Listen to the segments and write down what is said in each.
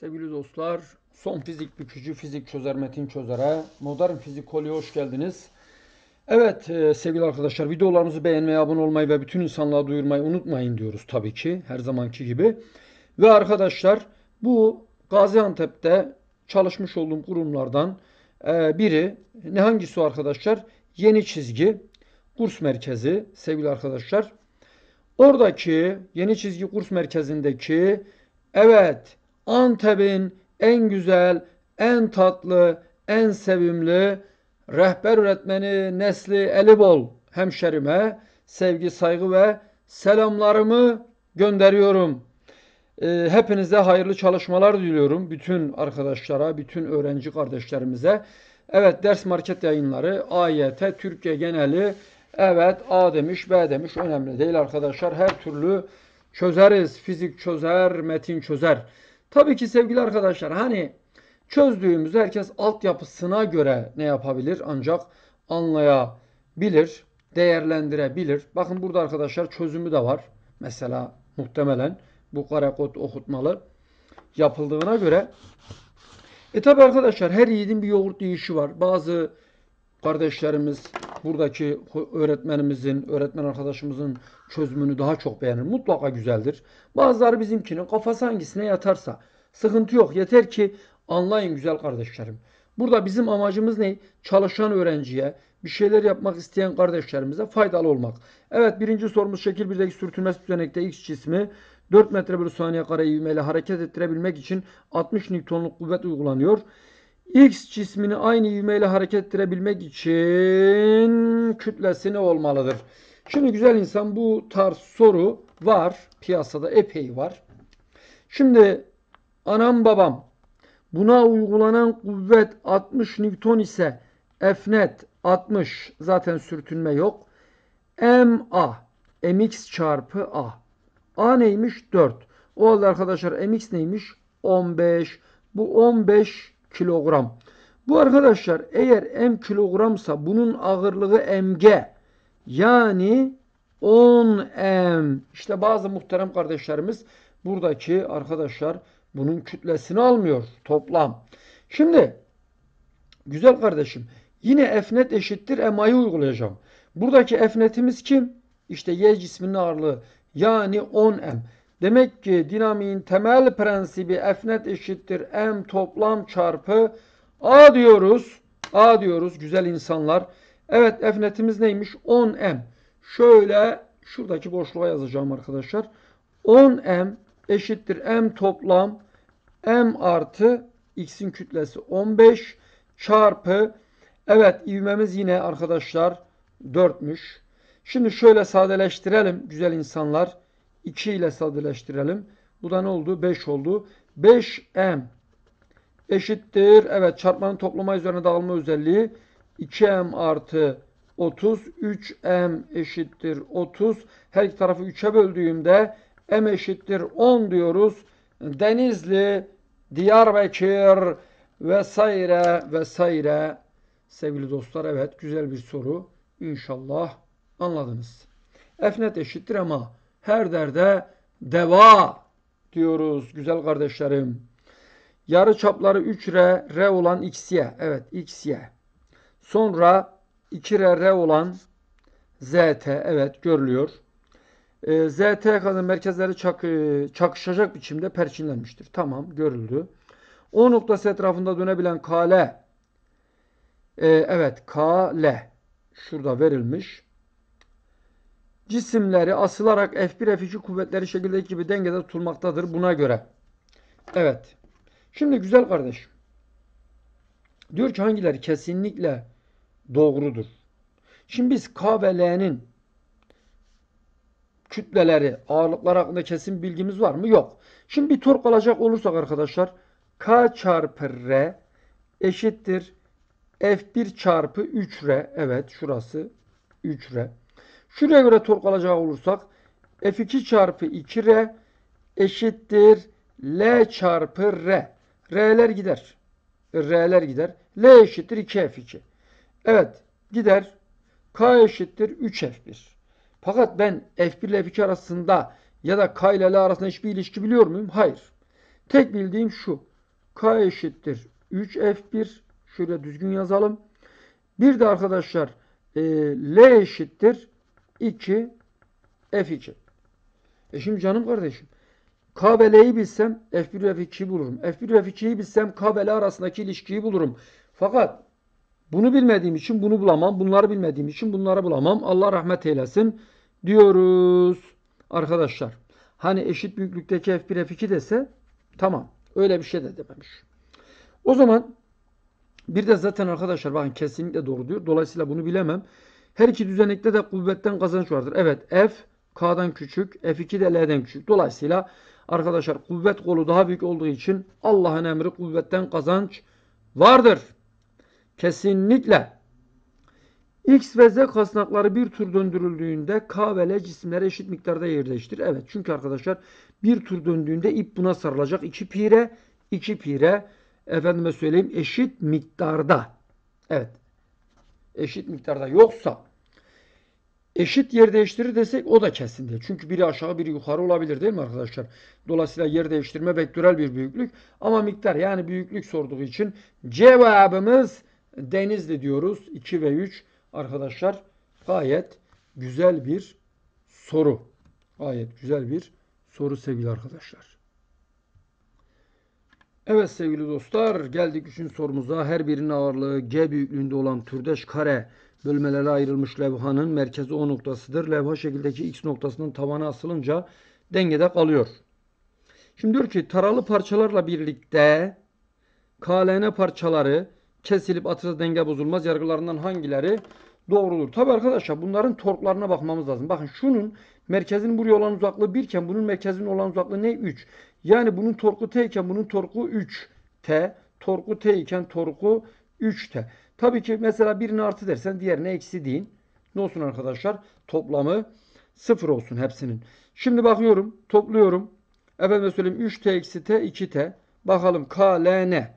Sevgili dostlar, son fizik bükücü fizik çözer metin çözere modern fizik kolye hoş geldiniz. Evet e, sevgili arkadaşlar videolarımızı beğenmeyi, abone olmayı ve bütün insanlığa duyurmayı unutmayın diyoruz tabii ki her zamanki gibi. Ve arkadaşlar bu Gaziantep'te çalışmış olduğum kurumlardan e, biri ne hangisi arkadaşlar? Yeni çizgi kurs merkezi sevgili arkadaşlar. Oradaki yeni çizgi kurs merkezindeki evet Antep'in en güzel, en tatlı, en sevimli rehber öğretmeni Nesli Elibol hemşerime sevgi, saygı ve selamlarımı gönderiyorum. Ee, hepinize hayırlı çalışmalar diliyorum. Bütün arkadaşlara, bütün öğrenci kardeşlerimize. Evet ders market yayınları AYT Türkiye geneli evet A demiş B demiş önemli değil arkadaşlar. Her türlü çözeriz. Fizik çözer, metin çözer. Tabii ki sevgili arkadaşlar hani çözdüğümüz herkes altyapısına göre ne yapabilir? Ancak anlayabilir, değerlendirebilir. Bakın burada arkadaşlar çözümü de var. Mesela muhtemelen bu karakod okutmalı yapıldığına göre. E tabi arkadaşlar her yiğidin bir yoğurt yiyişi var. Bazı kardeşlerimiz buradaki öğretmenimizin, öğretmen arkadaşımızın çözümünü daha çok beğenir. Mutlaka güzeldir. Bazıları bizimkinin kafası hangisine yatarsa. Sıkıntı yok. Yeter ki anlayın güzel kardeşlerim. Burada bizim amacımız ne? Çalışan öğrenciye, bir şeyler yapmak isteyen kardeşlerimize faydalı olmak. Evet birinci sorumuz şekil birdeki sürtünmez düzenekte x cismi 4 metre bölü saniye kare ivmeyle hareket ettirebilmek için 60 Newton'luk kuvvet uygulanıyor. X cismini aynı ivmeyle hareket ettirebilmek için kütlesi ne olmalıdır? Şimdi güzel insan bu tarz soru var. Piyasada epey var. Şimdi anam babam buna uygulanan kuvvet 60 Newton ise Fnet 60 zaten sürtünme yok. MA MX çarpı A. A neymiş? 4. O halde arkadaşlar MX neymiş? 15. Bu 15 kilogram. Bu arkadaşlar eğer m kilogramsa bunun ağırlığı mg yani 10 m. İşte bazı muhterem kardeşlerimiz buradaki arkadaşlar bunun kütlesini almıyor toplam. Şimdi güzel kardeşim yine efnet eşittir emayı uygulayacağım. Buradaki efnetimiz kim? İşte y cisminin ağırlığı yani 10 m. Demek ki dinamiğin temel prensibi efnet eşittir M toplam çarpı A diyoruz. A diyoruz güzel insanlar. Evet efnetimiz neymiş? 10M. Şöyle şuradaki boşluğa yazacağım arkadaşlar. 10M eşittir M toplam M artı X'in kütlesi 15 çarpı evet ivmemiz yine arkadaşlar 4'müş. Şimdi şöyle sadeleştirelim güzel insanlar. 2 ile sadeleştirelim. Bu da ne oldu? 5 oldu. 5m eşittir. Evet çarpmanın toplama üzerine dağılma özelliği. 2m artı 30. 3m eşittir 30. Her iki tarafı 3'e böldüğümde m eşittir 10 diyoruz. Denizli, Diyarbakır vesaire vesaire. Sevgili dostlar evet güzel bir soru. İnşallah anladınız. F eşittir ama her derde deva diyoruz güzel kardeşlerim. Yarı çapları 3 re R olan XY. Evet XY. Sonra 2 re re olan ZT. Evet görülüyor. E, ee, ZT kadar merkezleri çak, çakışacak biçimde perçinlenmiştir. Tamam görüldü. O noktası etrafında dönebilen kale. Ee, e, evet kale. Şurada verilmiş cisimleri asılarak F1 F2 kuvvetleri şekildeki gibi dengede tutulmaktadır buna göre. Evet. Şimdi güzel kardeşim. Diyor ki hangileri kesinlikle doğrudur. Şimdi biz K ve L'nin kütleleri, ağırlıklar hakkında kesin bilgimiz var mı? Yok. Şimdi bir tork alacak olursak arkadaşlar K çarpı R eşittir F1 çarpı 3R. Evet şurası 3R. Şuraya göre tork alacak olursak F2 çarpı 2R eşittir L çarpı R. R'ler gider. R'ler gider. L eşittir 2F2. Evet gider. K eşittir 3F1. Fakat ben F1 ile F2 arasında ya da K ile L arasında hiçbir ilişki biliyor muyum? Hayır. Tek bildiğim şu. K eşittir 3F1. Şöyle düzgün yazalım. Bir de arkadaşlar e, L eşittir 2 F2. E şimdi canım kardeşim. k ve l'yi bilsem F1 ve F2'yi bulurum. F1 ve F2'yi bilsem k ve l arasındaki ilişkiyi bulurum. Fakat bunu bilmediğim için bunu bulamam. Bunları bilmediğim için bunları bulamam. Allah rahmet eylesin diyoruz. Arkadaşlar hani eşit büyüklükteki F1 F2 dese tamam. Öyle bir şey de dememiş. O zaman bir de zaten arkadaşlar bakın kesinlikle doğru diyor. Dolayısıyla bunu bilemem. Her iki düzenekte de kuvvetten kazanç vardır. Evet F K'dan küçük, F2 de L'den küçük. Dolayısıyla arkadaşlar kuvvet kolu daha büyük olduğu için Allah'ın emri kuvvetten kazanç vardır. Kesinlikle. X ve Z kasnakları bir tur döndürüldüğünde K ve L cisimlere eşit miktarda yer Evet çünkü arkadaşlar bir tur döndüğünde ip buna sarılacak. 2 pire, 2 pire efendime söyleyeyim eşit miktarda. Evet eşit miktarda yoksa eşit yer değiştirir desek o da kesin değil. Çünkü biri aşağı biri yukarı olabilir değil mi arkadaşlar? Dolayısıyla yer değiştirme vektörel bir büyüklük ama miktar yani büyüklük sorduğu için cevabımız Denizli diyoruz. 2 ve 3 arkadaşlar gayet güzel bir soru. Gayet güzel bir soru sevgili arkadaşlar. Evet sevgili dostlar geldik üçüncü sorumuza. Her birinin ağırlığı G büyüklüğünde olan türdeş kare bölmelere ayrılmış levhanın merkezi O noktasıdır. Levha şekildeki X noktasının tavana asılınca dengede kalıyor. Şimdi diyor ki taralı parçalarla birlikte KLN parçaları kesilip atılır denge bozulmaz yargılarından hangileri doğrudur? Tabi arkadaşlar bunların torklarına bakmamız lazım. Bakın şunun merkezin buraya olan uzaklığı 1 iken bunun merkezin olan uzaklığı ne? 3. Yani bunun torku T iken bunun torku 3 T. Torku T iken torku 3 T. Tabii ki mesela birine artı dersen diğerine eksi deyin. Ne olsun arkadaşlar? Toplamı 0 olsun hepsinin. Şimdi bakıyorum. Topluyorum. Efendim söyleyeyim 3T eksi T 2T. Bakalım K, L, N.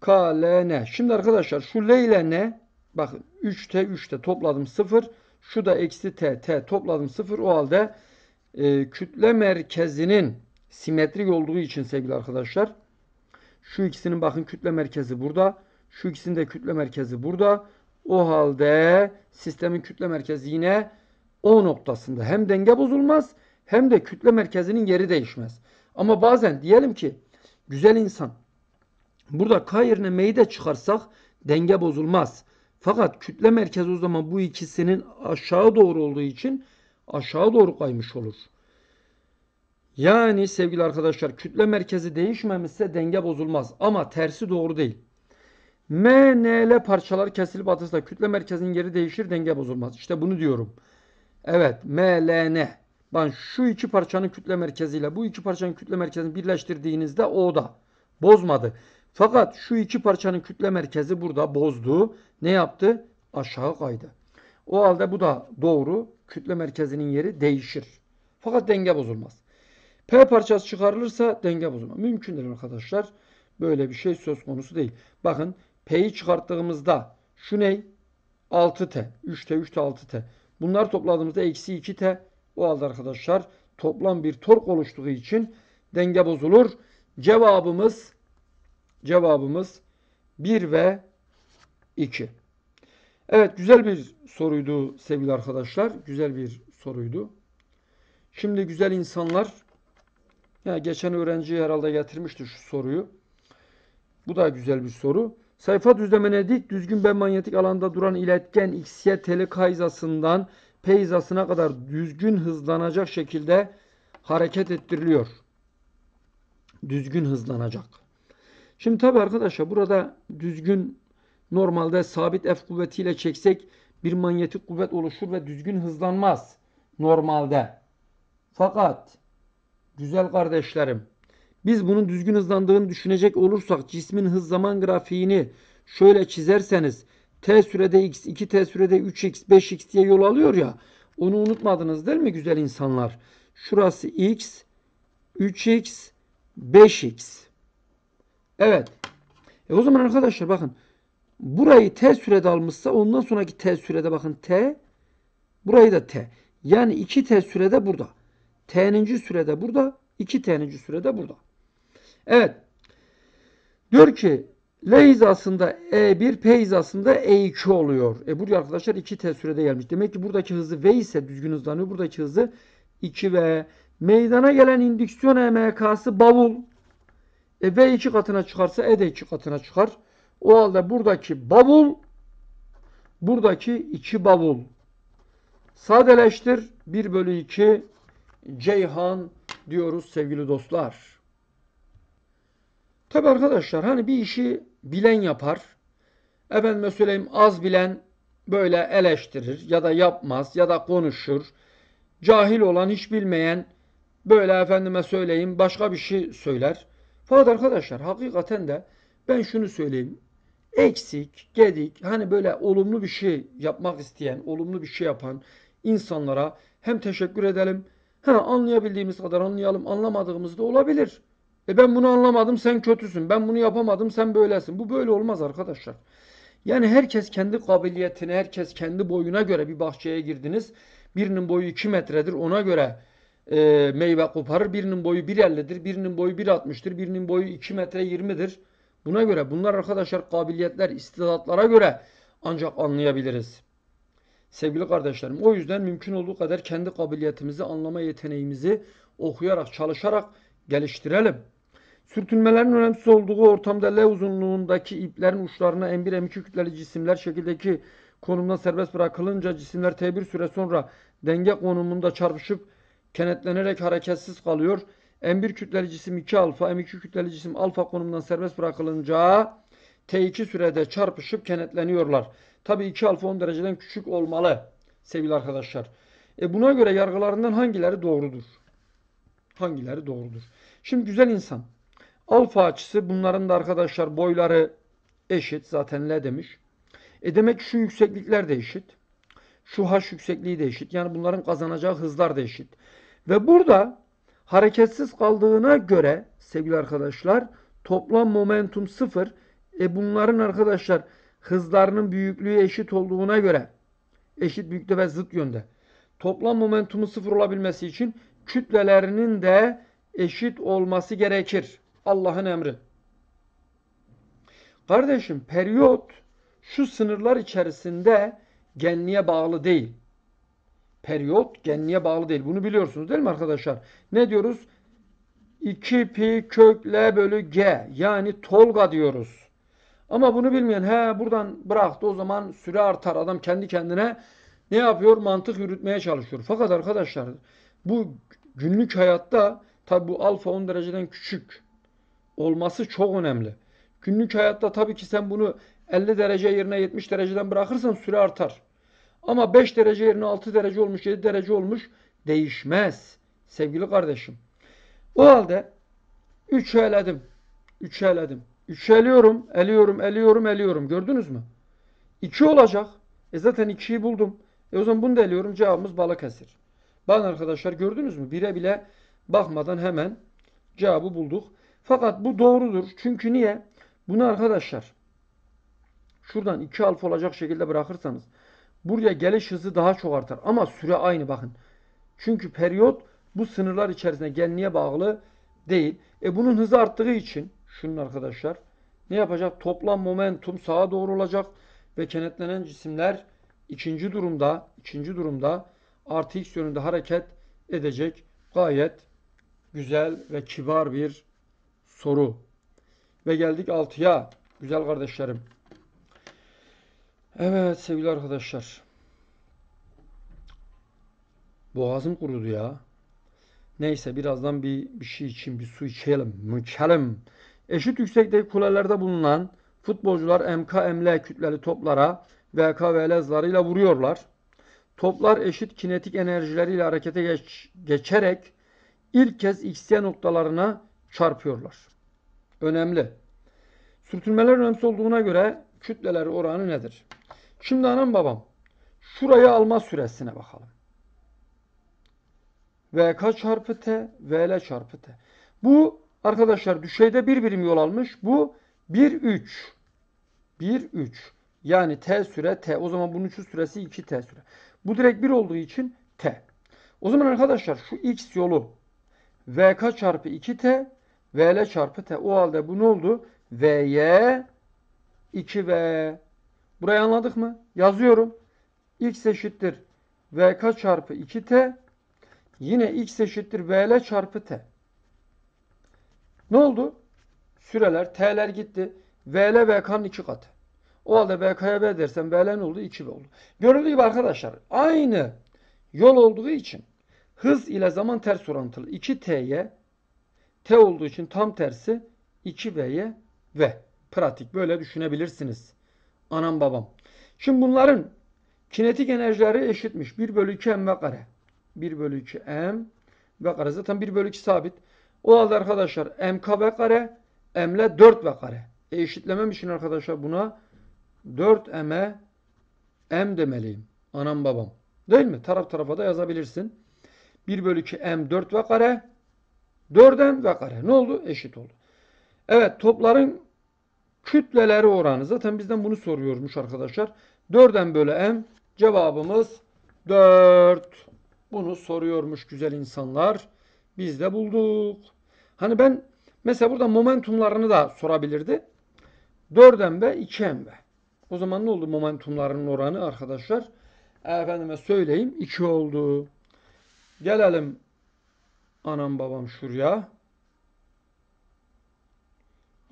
K, L, N. Şimdi arkadaşlar şu L ile N bakın 3T 3T topladım 0. Şu da eksi T. T topladım 0. O halde e, kütle merkezinin simetrik olduğu için sevgili arkadaşlar şu ikisinin bakın kütle merkezi burada. Şu ikisinin de kütle merkezi burada. O halde sistemin kütle merkezi yine O noktasında. Hem denge bozulmaz hem de kütle merkezinin yeri değişmez. Ama bazen diyelim ki güzel insan burada K yerine M'yi de çıkarsak denge bozulmaz. Fakat kütle merkezi o zaman bu ikisinin aşağı doğru olduğu için aşağı doğru kaymış olur. Yani sevgili arkadaşlar kütle merkezi değişmemişse denge bozulmaz. Ama tersi doğru değil. M, NL parçalar kesilip atılsa kütle merkezinin yeri değişir denge bozulmaz. İşte bunu diyorum. Evet M, L, N. Ben şu iki parçanın kütle merkeziyle bu iki parçanın kütle merkezini birleştirdiğinizde o da bozmadı. Fakat şu iki parçanın kütle merkezi burada bozdu. Ne yaptı? Aşağı kaydı. O halde bu da doğru. Kütle merkezinin yeri değişir. Fakat denge bozulmaz. P parçası çıkarılırsa denge bozulma. mümkündür arkadaşlar. Böyle bir şey söz konusu değil. Bakın P'yi çıkarttığımızda şu ne? 6T. 3T, 3T, 6T. Bunlar topladığımızda eksi 2T. O halde arkadaşlar toplam bir tork oluştuğu için denge bozulur. Cevabımız cevabımız 1 ve 2. Evet güzel bir soruydu sevgili arkadaşlar. Güzel bir soruydu. Şimdi güzel insanlar yani geçen öğrenci herhalde getirmişti şu soruyu. Bu da güzel bir soru. Sayfa düzlemine dik düzgün ben manyetik alanda duran iletken xy teli kayzasından p hizasına kadar düzgün hızlanacak şekilde hareket ettiriliyor. Düzgün hızlanacak. Şimdi tabi arkadaşlar burada düzgün normalde sabit F kuvvetiyle çeksek bir manyetik kuvvet oluşur ve düzgün hızlanmaz normalde. Fakat Güzel kardeşlerim, biz bunun düzgün hızlandığını düşünecek olursak cismin hız zaman grafiğini şöyle çizerseniz t sürede x, 2t sürede 3x, 5x diye yol alıyor ya. Onu unutmadınız değil mi güzel insanlar? Şurası x, 3x, 5x. Evet. E o zaman arkadaşlar bakın. Burayı t sürede almışsa ondan sonraki t sürede bakın t. Burayı da t. Yani 2t sürede burada. T'ninci sürede burada. 2 T'ninci sürede burada. Evet. Diyor ki L hizasında E1, P hizasında E2 oluyor. E buraya arkadaşlar 2 T sürede gelmiş. Demek ki buradaki hızı V ise düzgün hızlanıyor. Buradaki hızı 2V. Meydana gelen indüksiyon EMK'sı bavul. E V2 katına çıkarsa E de 2 katına çıkar. O halde buradaki bavul buradaki 2 bavul sadeleştir. 1 bölü 2 Ceyhan diyoruz sevgili dostlar. Tabi arkadaşlar hani bir işi bilen yapar. Efendime söyleyeyim az bilen böyle eleştirir ya da yapmaz ya da konuşur. Cahil olan hiç bilmeyen böyle efendime söyleyeyim başka bir şey söyler. Fakat arkadaşlar hakikaten de ben şunu söyleyeyim. Eksik, gedik hani böyle olumlu bir şey yapmak isteyen, olumlu bir şey yapan insanlara hem teşekkür edelim Ha, anlayabildiğimiz kadar anlayalım, anlamadığımız da olabilir. E ben bunu anlamadım, sen kötüsün. Ben bunu yapamadım, sen böylesin. Bu böyle olmaz arkadaşlar. Yani herkes kendi kabiliyetine, herkes kendi boyuna göre bir bahçeye girdiniz. Birinin boyu 2 metredir, ona göre e, meyve koparır. Birinin boyu 1.50'dir, birinin boyu 1.60'tır, birinin boyu 2 metre 20'dir. Buna göre bunlar arkadaşlar kabiliyetler, istidatlara göre ancak anlayabiliriz. Sevgili kardeşlerim o yüzden mümkün olduğu kadar kendi kabiliyetimizi, anlama yeteneğimizi okuyarak, çalışarak geliştirelim. Sürtünmelerin önemsiz olduğu ortamda L uzunluğundaki iplerin uçlarına M1, M2 kütleli cisimler şekildeki konumdan serbest bırakılınca cisimler T1 süre sonra denge konumunda çarpışıp kenetlenerek hareketsiz kalıyor. M1 kütleli cisim 2 alfa, M2 kütleli cisim alfa konumundan serbest bırakılınca T2 sürede çarpışıp kenetleniyorlar. Tabi 2 alfa 10 dereceden küçük olmalı sevgili arkadaşlar. E buna göre yargılarından hangileri doğrudur? Hangileri doğrudur? Şimdi güzel insan. Alfa açısı bunların da arkadaşlar boyları eşit. Zaten L demiş. E demek şu yükseklikler de eşit. Şu H yüksekliği de eşit. Yani bunların kazanacağı hızlar da eşit. Ve burada hareketsiz kaldığına göre sevgili arkadaşlar toplam momentum sıfır. E bunların arkadaşlar hızlarının büyüklüğü eşit olduğuna göre eşit büyüklükte ve zıt yönde toplam momentumu sıfır olabilmesi için kütlelerinin de eşit olması gerekir. Allah'ın emri. Kardeşim periyot şu sınırlar içerisinde genliğe bağlı değil. Periyot genliğe bağlı değil. Bunu biliyorsunuz değil mi arkadaşlar? Ne diyoruz? 2 pi kök L bölü G yani Tolga diyoruz. Ama bunu bilmeyen he buradan bıraktı o zaman süre artar. Adam kendi kendine ne yapıyor? Mantık yürütmeye çalışıyor. Fakat arkadaşlar bu günlük hayatta tabi bu alfa 10 dereceden küçük olması çok önemli. Günlük hayatta tabii ki sen bunu 50 derece yerine 70 dereceden bırakırsan süre artar. Ama 5 derece yerine 6 derece olmuş, 7 derece olmuş değişmez. Sevgili kardeşim. O halde 3'ü eledim. 3'ü eledim. 3'ü eliyorum, eliyorum, eliyorum, eliyorum. Gördünüz mü? 2 olacak. E zaten 2'yi buldum. E o zaman bunu da eliyorum. Cevabımız Balıkesir. Bakın arkadaşlar gördünüz mü? Bire bile bakmadan hemen cevabı bulduk. Fakat bu doğrudur. Çünkü niye? Bunu arkadaşlar şuradan 2 alfa olacak şekilde bırakırsanız buraya geliş hızı daha çok artar. Ama süre aynı bakın. Çünkü periyot bu sınırlar içerisinde genliğe bağlı değil. E bunun hızı arttığı için Şunun arkadaşlar. Ne yapacak? Toplam momentum sağa doğru olacak ve kenetlenen cisimler ikinci durumda ikinci durumda artı x yönünde hareket edecek. Gayet güzel ve kibar bir soru. Ve geldik 6'ya. Güzel kardeşlerim. Evet sevgili arkadaşlar. Boğazım kurudu ya. Neyse birazdan bir, bir şey için bir su içelim. Mıçalım. Eşit yüksekteki kulelerde bulunan futbolcular MK-ML kütleli toplara VK ve lezlarıyla vuruyorlar. Toplar eşit kinetik enerjileriyle harekete geç, geçerek ilk kez XY noktalarına çarpıyorlar. Önemli. Sürtünmeler önemsiz olduğuna göre kütleler oranı nedir? Şimdi anam babam şurayı alma süresine bakalım. VK çarpı T, VL çarpı T. Bu Arkadaşlar düşeyde bir birim yol almış. Bu 1 3. 1 3. Yani t süre t. O zaman bunun üçü süresi 2 t süre. Bu direkt 1 olduğu için t. O zaman arkadaşlar şu x yolu vk çarpı 2t vl çarpı t. O halde bu ne oldu? vy 2v. Burayı anladık mı? Yazıyorum. x eşittir vk çarpı 2t yine x eşittir vl çarpı t. Ne oldu? Süreler, T'ler gitti. VL VK'nın iki katı. O halde VK'ya B dersen VL ne oldu? 2 V oldu. Görüldüğü gibi arkadaşlar aynı yol olduğu için hız ile zaman ters orantılı. 2T'ye T olduğu için tam tersi 2B'ye V. Pratik böyle düşünebilirsiniz. Anam babam. Şimdi bunların kinetik enerjileri eşitmiş. 1 bölü 2 m ve kare. 1 bölü 2 m ve kare. Zaten 1 bölü 2 sabit. O halde arkadaşlar MK ve kare M'le 4 ve kare. E eşitlemem için arkadaşlar buna 4M'e M demeliyim. Anam babam. Değil mi? Taraf tarafa da yazabilirsin. 1 bölü 2 M 4 ve kare. 4M ve kare. Ne oldu? Eşit oldu. Evet topların kütleleri oranı. Zaten bizden bunu soruyormuş arkadaşlar. 4M bölü M cevabımız 4. Bunu soruyormuş güzel insanlar. Biz de bulduk. Hani ben mesela burada momentumlarını da sorabilirdi. 4 embe, 2 embe. O zaman ne oldu momentumlarının oranı arkadaşlar? Efendime söyleyeyim 2 oldu. Gelelim anam babam şuraya.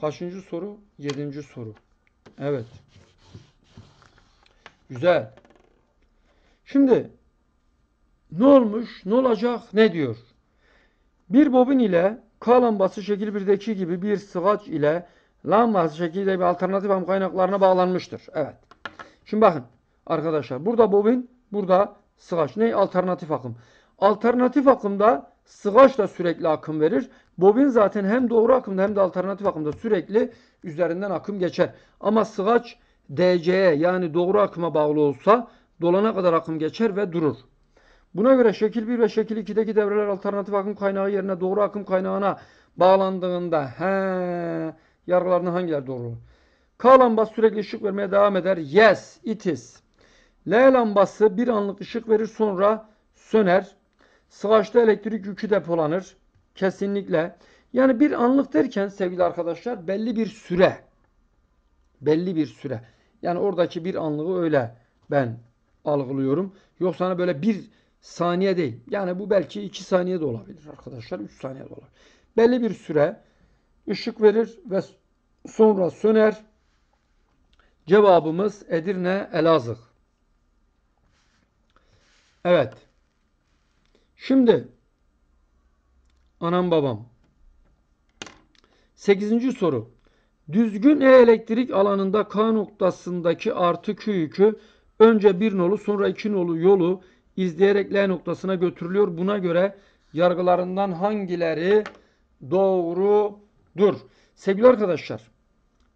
Kaçıncı soru? Yedinci soru. Evet. Güzel. Şimdi ne olmuş, ne olacak, ne diyor? Bir bobin ile K bası şekil 1'deki gibi bir sıvaç ile lambası şekilde bir alternatif ham kaynaklarına bağlanmıştır. Evet. Şimdi bakın arkadaşlar. Burada bobin, burada sıvaç. Ne? Alternatif akım. Alternatif akımda sıvaç da sürekli akım verir. Bobin zaten hem doğru akımda hem de alternatif akımda sürekli üzerinden akım geçer. Ama sıvaç DC'ye yani doğru akıma bağlı olsa dolana kadar akım geçer ve durur. Buna göre şekil 1 ve şekil 2'deki devreler alternatif akım kaynağı yerine doğru akım kaynağına bağlandığında he yargılarının hangileri doğru? K lambası sürekli ışık vermeye devam eder. Yes, it is. L lambası bir anlık ışık verir sonra söner. Sıvaçta elektrik yükü depolanır. Kesinlikle. Yani bir anlık derken sevgili arkadaşlar belli bir süre. Belli bir süre. Yani oradaki bir anlığı öyle ben algılıyorum. Yoksa hani böyle bir saniye değil. Yani bu belki 2 saniye de olabilir arkadaşlar. 3 saniye de olabilir. Belli bir süre ışık verir ve sonra söner. Cevabımız Edirne Elazığ. Evet. Şimdi anam babam. 8. soru. Düzgün E elektrik alanında K noktasındaki artı Q yükü önce bir nolu sonra iki nolu yolu izleyerek L noktasına götürülüyor. Buna göre yargılarından hangileri doğrudur? Sevgili arkadaşlar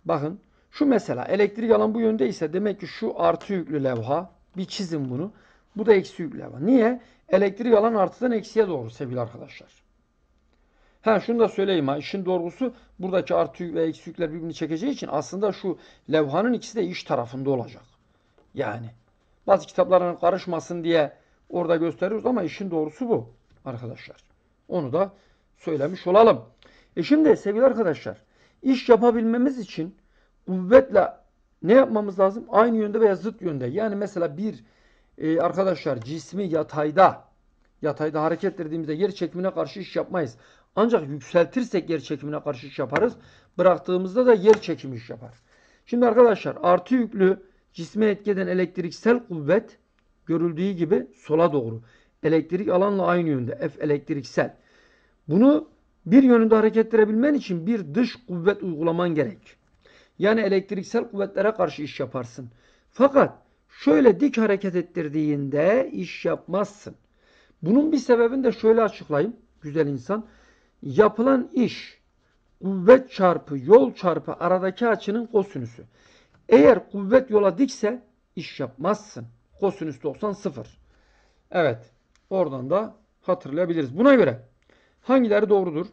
bakın şu mesela elektrik alan bu yönde ise demek ki şu artı yüklü levha bir çizin bunu. Bu da eksi yüklü levha. Niye? Elektrik alan artıdan eksiye doğru sevgili arkadaşlar. Ha şunu da söyleyeyim ha. İşin doğrusu buradaki artı ve eksi yükler birbirini çekeceği için aslında şu levhanın ikisi de iç tarafında olacak. Yani bazı kitapların karışmasın diye orada gösteriyoruz ama işin doğrusu bu arkadaşlar. Onu da söylemiş olalım. E şimdi sevgili arkadaşlar iş yapabilmemiz için kuvvetle ne yapmamız lazım? Aynı yönde veya zıt yönde. Yani mesela bir e, arkadaşlar cismi yatayda yatayda hareket ettirdiğimizde yer çekimine karşı iş yapmayız. Ancak yükseltirsek yer çekimine karşı iş yaparız. Bıraktığımızda da yer çekimi iş yapar. Şimdi arkadaşlar artı yüklü cisme etkeden elektriksel kuvvet görüldüğü gibi sola doğru. Elektrik alanla aynı yönde. F elektriksel. Bunu bir yönünde hareket ettirebilmen için bir dış kuvvet uygulaman gerek. Yani elektriksel kuvvetlere karşı iş yaparsın. Fakat şöyle dik hareket ettirdiğinde iş yapmazsın. Bunun bir sebebini de şöyle açıklayayım güzel insan. Yapılan iş kuvvet çarpı yol çarpı aradaki açının kosinüsü. Eğer kuvvet yola dikse iş yapmazsın. Kosinüs 90 0. Evet. Oradan da hatırlayabiliriz. Buna göre hangileri doğrudur?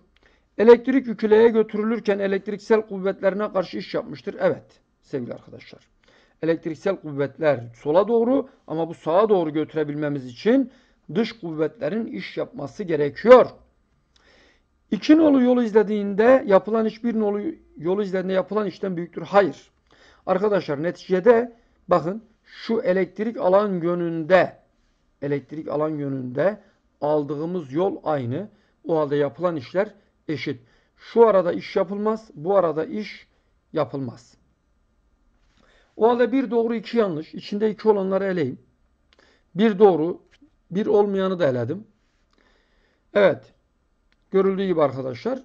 Elektrik yüküleye götürülürken elektriksel kuvvetlerine karşı iş yapmıştır. Evet sevgili arkadaşlar. Elektriksel kuvvetler sola doğru ama bu sağa doğru götürebilmemiz için dış kuvvetlerin iş yapması gerekiyor. İki nolu yolu izlediğinde yapılan hiçbir nolu yolu izlediğinde yapılan işten büyüktür. Hayır. Arkadaşlar neticede bakın şu elektrik alan yönünde elektrik alan yönünde aldığımız yol aynı. O halde yapılan işler eşit. Şu arada iş yapılmaz, bu arada iş yapılmaz. O halde bir doğru iki yanlış. İçinde iki olanları eleyim. Bir doğru, bir olmayanı da eledim. Evet. Görüldüğü gibi arkadaşlar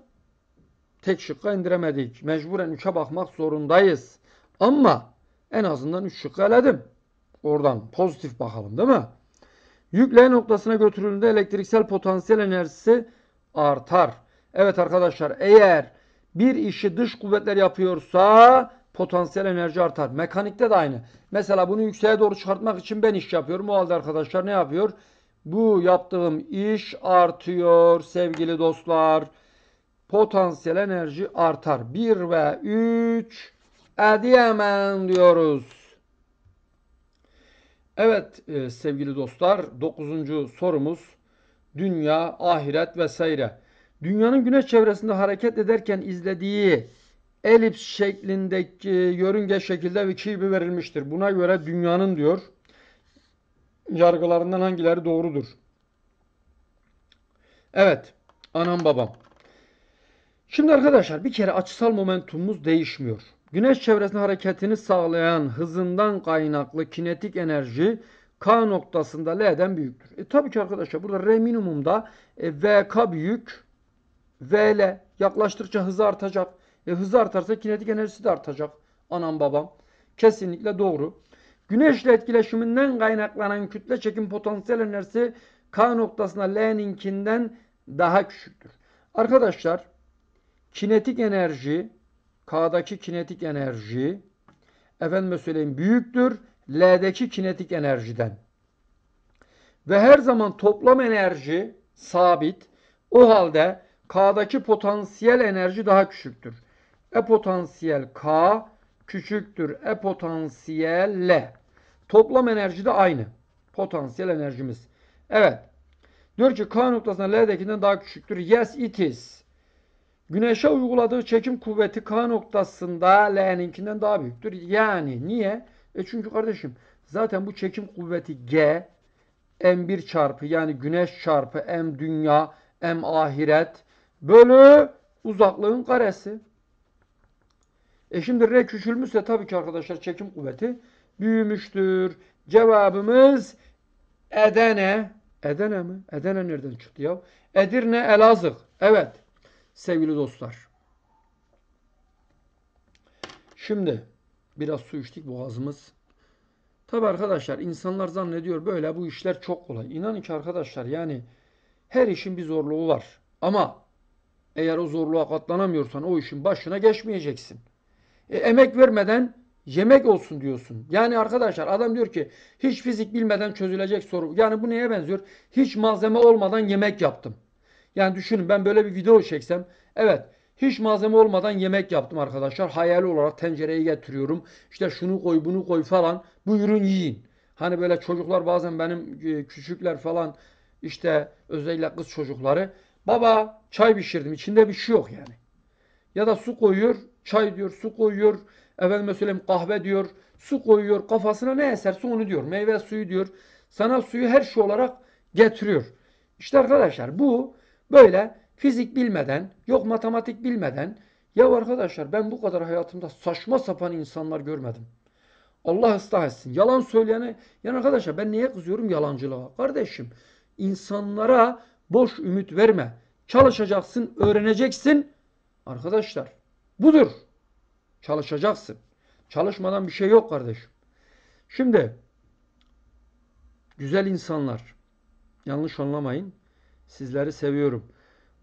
tek şıkka indiremedik. Mecburen üçe bakmak zorundayız. Ama en azından üç şıkkı eledim. Oradan pozitif bakalım değil mi? Yükle noktasına götürüldüğünde elektriksel potansiyel enerjisi artar. Evet arkadaşlar eğer bir işi dış kuvvetler yapıyorsa potansiyel enerji artar. Mekanikte de aynı. Mesela bunu yükseğe doğru çıkartmak için ben iş yapıyorum. O halde arkadaşlar ne yapıyor? Bu yaptığım iş artıyor sevgili dostlar. Potansiyel enerji artar. 1 ve 3 Adıyaman diyoruz. Evet e, sevgili dostlar dokuzuncu sorumuz dünya, ahiret vesaire. Dünyanın güneş çevresinde hareket ederken izlediği elips şeklindeki yörünge şekilde bir kibi verilmiştir. Buna göre dünyanın diyor yargılarından hangileri doğrudur? Evet anam babam. Şimdi arkadaşlar bir kere açısal momentumumuz değişmiyor. Güneş çevresinde hareketini sağlayan hızından kaynaklı kinetik enerji K noktasında L'den büyüktür. E tabii ki arkadaşlar burada R minimumda e, VK büyük. VL yaklaştıkça hız artacak. E, hızı artarsa kinetik enerjisi de artacak. Anam babam. Kesinlikle doğru. Güneşle etkileşiminden kaynaklanan kütle çekim potansiyel enerjisi K noktasına L'ninkinden daha küçüktür. Arkadaşlar kinetik enerji K'daki kinetik enerji efendime söyleyeyim büyüktür L'deki kinetik enerjiden. Ve her zaman toplam enerji sabit. O halde K'daki potansiyel enerji daha küçüktür. E potansiyel K küçüktür. E potansiyel L. Toplam enerji de aynı. Potansiyel enerjimiz. Evet. Diyor ki K noktasına L'dekinden daha küçüktür. Yes it is. Güneşe uyguladığı çekim kuvveti K noktasında L'ninkinden daha büyüktür. Yani niye? E çünkü kardeşim zaten bu çekim kuvveti G M1 çarpı yani güneş çarpı M dünya M ahiret bölü uzaklığın karesi. E şimdi R küçülmüşse tabii ki arkadaşlar çekim kuvveti büyümüştür. Cevabımız Edene. Edene mi? Edene nereden çıktı ya? Edirne Elazığ. Evet sevgili dostlar. Şimdi biraz su içtik boğazımız. Tabi arkadaşlar insanlar zannediyor böyle bu işler çok kolay. İnanın ki arkadaşlar yani her işin bir zorluğu var. Ama eğer o zorluğa katlanamıyorsan o işin başına geçmeyeceksin. E, emek vermeden yemek olsun diyorsun. Yani arkadaşlar adam diyor ki hiç fizik bilmeden çözülecek soru. Yani bu neye benziyor? Hiç malzeme olmadan yemek yaptım. Yani düşünün ben böyle bir video çeksem. Evet hiç malzeme olmadan yemek yaptım arkadaşlar. Hayali olarak tencereye getiriyorum. İşte şunu koy bunu koy falan. Buyurun yiyin. Hani böyle çocuklar bazen benim e, küçükler falan işte özellikle kız çocukları. Baba çay pişirdim. içinde bir şey yok yani. Ya da su koyuyor. Çay diyor su koyuyor. Efendim söyleyeyim kahve diyor. Su koyuyor. Kafasına ne eserse onu diyor. Meyve suyu diyor. Sana suyu her şey olarak getiriyor. İşte arkadaşlar bu Böyle fizik bilmeden, yok matematik bilmeden ya arkadaşlar ben bu kadar hayatımda saçma sapan insanlar görmedim. Allah ıslah etsin. Yalan söyleyene, yani arkadaşlar ben niye kızıyorum yalancılığa? Kardeşim insanlara boş ümit verme. Çalışacaksın, öğreneceksin. Arkadaşlar budur. Çalışacaksın. Çalışmadan bir şey yok kardeşim. Şimdi güzel insanlar yanlış anlamayın. Sizleri seviyorum.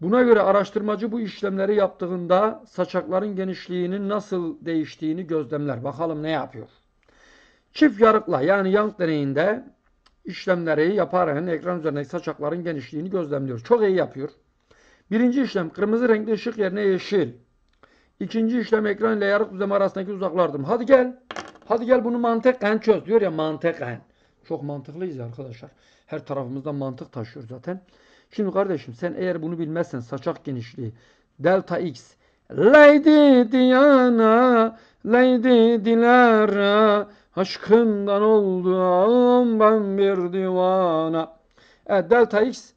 Buna göre araştırmacı bu işlemleri yaptığında saçakların genişliğinin nasıl değiştiğini gözlemler. Bakalım ne yapıyor. Çift yarıkla yani yank deneyinde işlemleri yaparken ekran üzerindeki saçakların genişliğini gözlemliyor. Çok iyi yapıyor. Birinci işlem kırmızı renkli ışık yerine yeşil. İkinci işlem ekran ile yarık düzlemi arasındaki uzaklardım. Hadi gel. Hadi gel bunu mantıken çöz diyor ya mantıken. Çok mantıklıyız arkadaşlar. Her tarafımızda mantık taşıyor zaten. Şimdi kardeşim sen eğer bunu bilmezsen saçak genişliği delta x Lady Diana Lady Dilara Aşkından oldum ben bir divana Evet delta x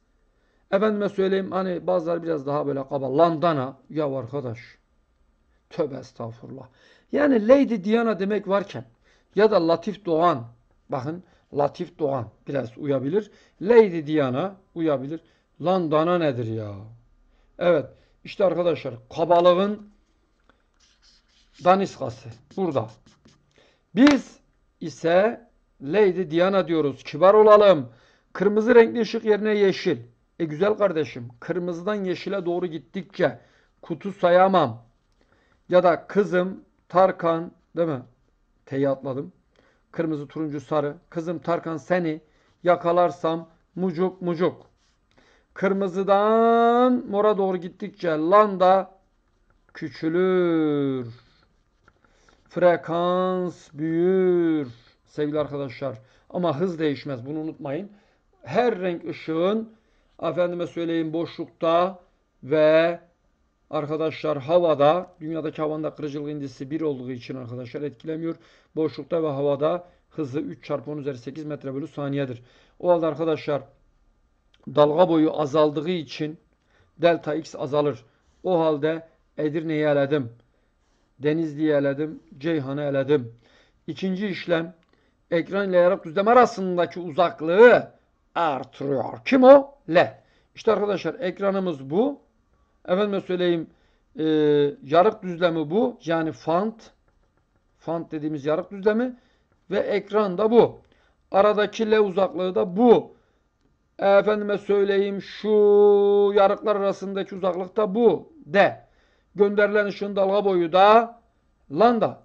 Efendime söyleyeyim hani bazıları biraz daha böyle kaba. Landana. Ya arkadaş. Tövbe estağfurullah. Yani Lady Diana demek varken ya da Latif Doğan. Bakın Latif Doğan biraz uyabilir. Lady Diana uyabilir. Lan dana nedir ya? Evet. İşte arkadaşlar kabalığın daniskası burada. Biz ise Lady Diana diyoruz. Kibar olalım. Kırmızı renkli ışık yerine yeşil. E güzel kardeşim. Kırmızıdan yeşile doğru gittikçe kutu sayamam. Ya da kızım Tarkan değil mi? T'yi atladım. Kırmızı, turuncu, sarı. Kızım Tarkan seni yakalarsam mucuk mucuk. Kırmızıdan mora doğru gittikçe landa küçülür. Frekans büyür. Sevgili arkadaşlar ama hız değişmez bunu unutmayın. Her renk ışığın efendime söyleyeyim boşlukta ve arkadaşlar havada dünyadaki havanın kırıcılık indisi 1 olduğu için arkadaşlar etkilemiyor. Boşlukta ve havada hızı 3 çarpı 10 üzeri 8 metre bölü saniyedir. O halde arkadaşlar dalga boyu azaldığı için delta x azalır. O halde Edirne'yi eledim. Denizli'yi eledim. Ceyhan'ı eledim. İkinci işlem ekran ile yarap düzlem arasındaki uzaklığı artırıyor. Kim o? L. İşte arkadaşlar ekranımız bu. Efendim söyleyeyim e, yarık düzlemi bu. Yani font. Font dediğimiz yarık düzlemi. Ve ekran da bu. Aradaki L uzaklığı da bu efendime söyleyeyim şu yarıklar arasındaki uzaklıkta bu de. Gönderilen ışın dalga boyu da lambda,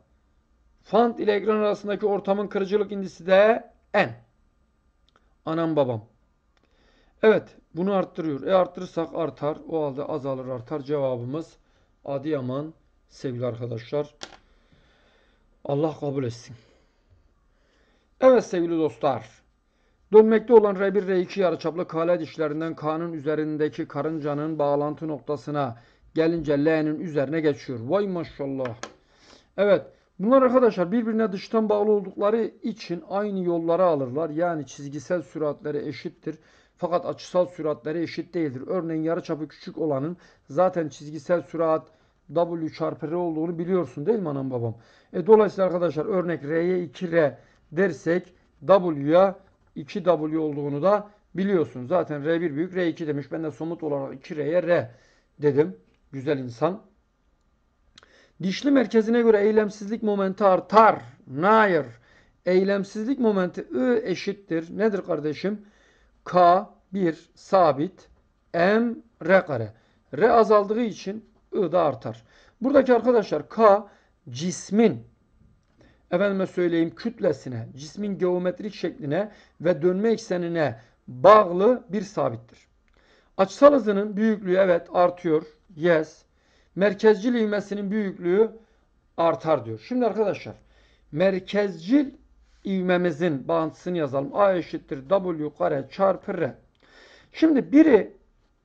Fant ile ekran arasındaki ortamın kırıcılık indisi de n. Anam babam. Evet bunu arttırıyor. E arttırırsak artar. O halde azalır artar. Cevabımız Adıyaman sevgili arkadaşlar. Allah kabul etsin. Evet sevgili dostlar. Dönmekte olan R1 R2 yarıçaplı kale dişlerinden K'nın üzerindeki karıncanın bağlantı noktasına gelince L'nin üzerine geçiyor. Vay maşallah. Evet. Bunlar arkadaşlar birbirine dıştan bağlı oldukları için aynı yollara alırlar. Yani çizgisel süratleri eşittir. Fakat açısal süratleri eşit değildir. Örneğin yarıçapı küçük olanın zaten çizgisel sürat W çarpı R olduğunu biliyorsun değil mi anam babam? E, dolayısıyla arkadaşlar örnek R'ye 2R dersek W'ya 2W olduğunu da biliyorsun. Zaten R1 büyük R2 demiş. Ben de somut olarak 2R'ye R dedim. Güzel insan. Dişli merkezine göre eylemsizlik momenti artar. Nair. Eylemsizlik momenti I eşittir. Nedir kardeşim? K 1 sabit. M R kare. R azaldığı için I da artar. Buradaki arkadaşlar K cismin efendime söyleyeyim kütlesine, cismin geometrik şekline ve dönme eksenine bağlı bir sabittir. Açısal hızının büyüklüğü evet artıyor. Yes. Merkezcil ivmesinin büyüklüğü artar diyor. Şimdi arkadaşlar merkezcil ivmemizin bağıntısını yazalım. A eşittir W kare çarpı R. Şimdi biri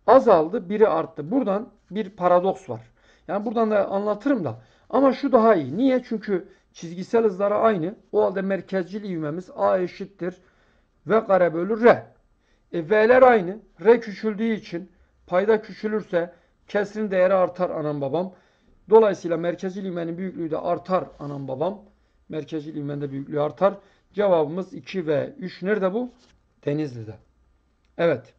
azaldı, biri arttı. Buradan bir paradoks var. Yani buradan da anlatırım da. Ama şu daha iyi. Niye? Çünkü Çizgisel hızları aynı. O halde merkezcil ivmemiz A eşittir. V kare bölü R. E, V'ler aynı. R küçüldüğü için payda küçülürse kesrin değeri artar anam babam. Dolayısıyla merkezcil ivmenin büyüklüğü de artar anam babam. Merkezcil ivmenin büyüklüğü artar. Cevabımız 2 ve 3. Nerede bu? Denizli'de. Evet.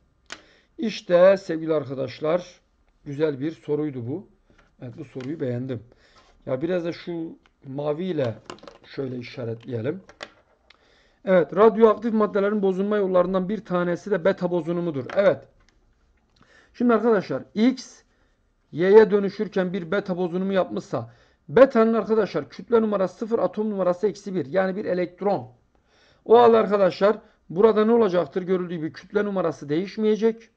İşte sevgili arkadaşlar güzel bir soruydu bu. Evet bu soruyu beğendim. Ya biraz da şu maviyle şöyle işaretleyelim. Evet, radyoaktif maddelerin bozulma yollarından bir tanesi de beta bozunumudur. Evet. Şimdi arkadaşlar X Y'ye dönüşürken bir beta bozunumu yapmışsa betanın arkadaşlar kütle numarası 0 atom numarası eksi 1 yani bir elektron. O halde arkadaşlar burada ne olacaktır? Görüldüğü gibi kütle numarası değişmeyecek.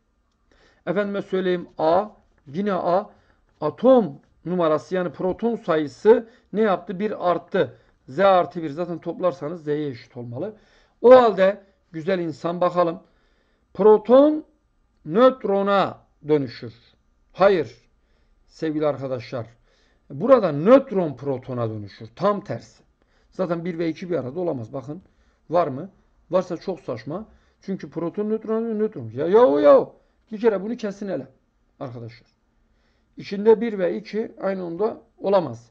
Efendime söyleyeyim A yine A atom numarası yani proton sayısı ne yaptı? bir arttı. Z artı 1 zaten toplarsanız Z'ye eşit olmalı. O halde güzel insan bakalım. Proton nötrona dönüşür. Hayır sevgili arkadaşlar. Burada nötron protona dönüşür. Tam tersi. Zaten 1 ve 2 bir arada olamaz. Bakın var mı? Varsa çok saçma. Çünkü proton nötrona nötron. Ya ya ya Bir kere bunu kesin hele arkadaşlar. İçinde 1 ve 2 aynı anda olamaz.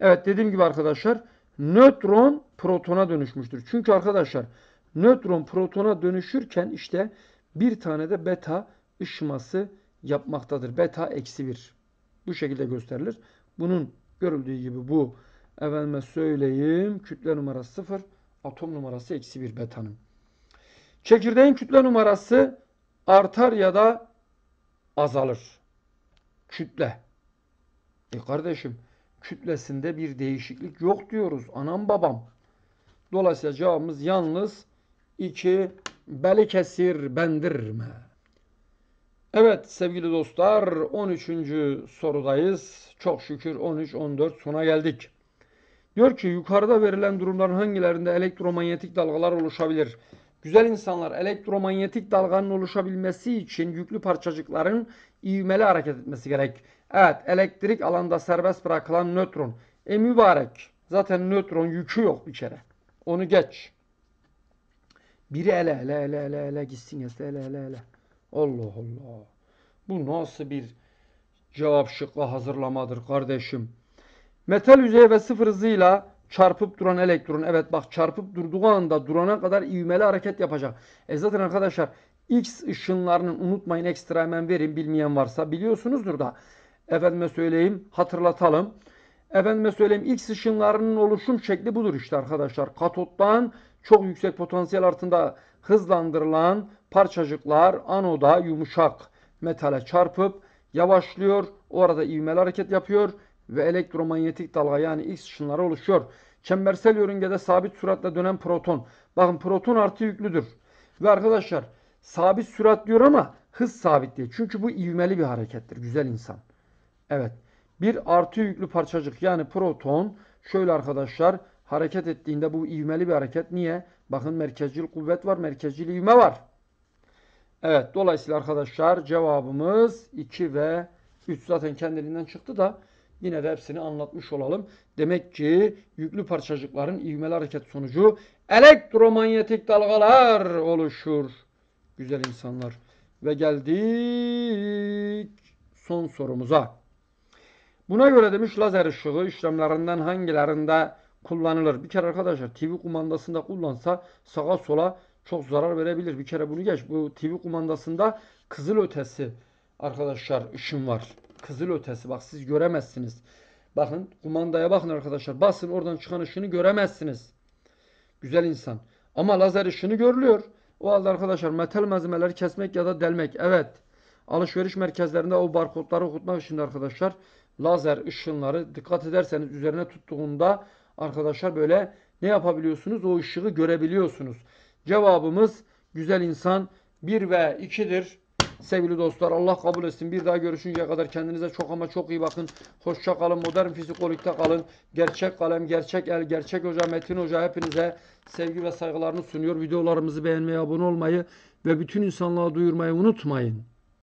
Evet dediğim gibi arkadaşlar nötron protona dönüşmüştür. Çünkü arkadaşlar nötron protona dönüşürken işte bir tane de beta ışıması yapmaktadır. Beta eksi 1. Bu şekilde gösterilir. Bunun görüldüğü gibi bu efendime söyleyeyim kütle numarası 0 atom numarası eksi 1 betanın. Çekirdeğin kütle numarası artar ya da azalır kütle. E kardeşim kütlesinde bir değişiklik yok diyoruz. Anam babam. Dolayısıyla cevabımız yalnız iki beli kesir bendirme. Evet sevgili dostlar 13. sorudayız. Çok şükür 13-14 sona geldik. Diyor ki yukarıda verilen durumların hangilerinde elektromanyetik dalgalar oluşabilir? Güzel insanlar elektromanyetik dalganın oluşabilmesi için yüklü parçacıkların ivmeli hareket etmesi gerek. Evet elektrik alanda serbest bırakılan nötron. E mübarek. Zaten nötron yükü yok bir kere. Onu geç. Biri ele ele ele ele ele gitsin yese ele ele ele. Allah Allah. Bu nasıl bir cevap şıkkı hazırlamadır kardeşim. Metal yüzey ve sıfır hızıyla çarpıp duran elektron. Evet bak çarpıp durduğu anda durana kadar ivmeli hareket yapacak. E zaten arkadaşlar X ışınlarının unutmayın ekstra hemen verin bilmeyen varsa biliyorsunuzdur da. Efendime söyleyeyim hatırlatalım. Efendime söyleyeyim X ışınlarının oluşum şekli budur işte arkadaşlar. Katottan çok yüksek potansiyel altında hızlandırılan parçacıklar anoda yumuşak metale çarpıp yavaşlıyor. O arada ivmeli hareket yapıyor ve elektromanyetik dalga yani X ışınları oluşuyor. Çembersel yörüngede sabit süratle dönen proton. Bakın proton artı yüklüdür. Ve arkadaşlar sabit sürat diyor ama hız sabit değil. Çünkü bu ivmeli bir harekettir. Güzel insan. Evet. Bir artı yüklü parçacık yani proton şöyle arkadaşlar hareket ettiğinde bu ivmeli bir hareket. Niye? Bakın merkezcil kuvvet var. Merkezcil ivme var. Evet. Dolayısıyla arkadaşlar cevabımız 2 ve 3 zaten kendiliğinden çıktı da Yine de hepsini anlatmış olalım. Demek ki yüklü parçacıkların ivmeli hareket sonucu elektromanyetik dalgalar oluşur. Güzel insanlar. Ve geldik son sorumuza. Buna göre demiş lazer ışığı işlemlerinden hangilerinde kullanılır? Bir kere arkadaşlar TV kumandasında kullansa sağa sola çok zarar verebilir. Bir kere bunu geç. Bu TV kumandasında kızıl ötesi arkadaşlar ışın var kızıl ötesi. Bak siz göremezsiniz. Bakın kumandaya bakın arkadaşlar. Basın oradan çıkan ışını göremezsiniz. Güzel insan. Ama lazer ışını görülüyor. O halde arkadaşlar metal malzemeleri kesmek ya da delmek. Evet. Alışveriş merkezlerinde o barkodları okutmak için arkadaşlar lazer ışınları dikkat ederseniz üzerine tuttuğunda arkadaşlar böyle ne yapabiliyorsunuz? O ışığı görebiliyorsunuz. Cevabımız güzel insan 1 ve 2'dir. Sevgili dostlar Allah kabul etsin. Bir daha görüşünceye kadar kendinize çok ama çok iyi bakın. Hoşça kalın. Modern fizikolojide kalın. Gerçek kalem, gerçek el, gerçek hoca Metin Hoca hepinize sevgi ve saygılarını sunuyor. Videolarımızı beğenmeyi, abone olmayı ve bütün insanlığa duyurmayı unutmayın.